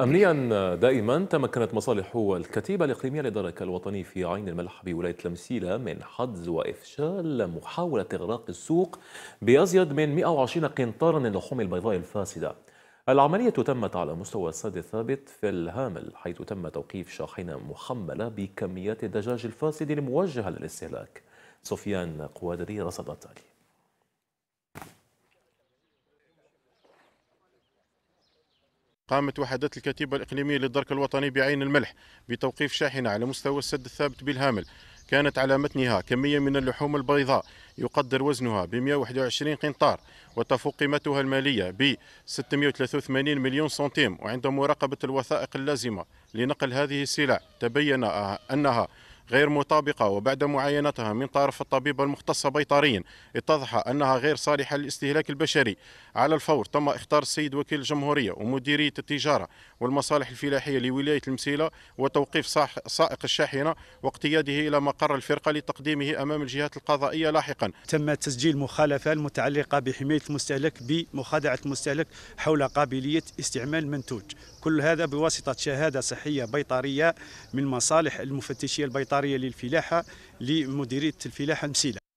أمنيا دائما تمكنت مصالح الكتيبة الإقليمية للدرك الوطني في عين الملح بولاية لمسيلة من حظ وإفشال محاولة إغراق السوق بأزيد من 120 قنطارا للحوم البيضاء الفاسدة العملية تمت على مستوى السد الثابت في الهامل حيث تم توقيف شاحنة محملة بكميات الدجاج الفاسد الموجهة للاستهلاك سفيان قوادري رصد التالي قامت وحدات الكتيبة الإقليمية للدرك الوطني بعين الملح بتوقيف شاحنة على مستوى السد الثابت بالهامل كانت على متنها كمية من اللحوم البيضاء يقدر وزنها ب 121 قنطار وتفوق قيمتها المالية ب 683 مليون سنتيم وعند مراقبة الوثائق اللازمة لنقل هذه السلع تبين أنها غير مطابقة وبعد معاينتها من طرف الطبيب المختص بيطريا اتضح أنها غير صالحة للاستهلاك البشري على الفور تم اختار السيد وكيل الجمهورية ومديرية التجارة والمصالح الفلاحية لولاية المسيلة وتوقيف سائق الشاحنة واقتياده إلى مقر الفرقة لتقديمه أمام الجهات القضائية لاحقا تم تسجيل مخالفة المتعلقة بحماية المستهلك بمخادعة المستهلك حول قابلية استعمال المنتوج كل هذا بواسطة شهادة صحية بيطرية من مصالح المفتشية البيطرية الطريه للفلاحه لمديريه الفلاحه مسيله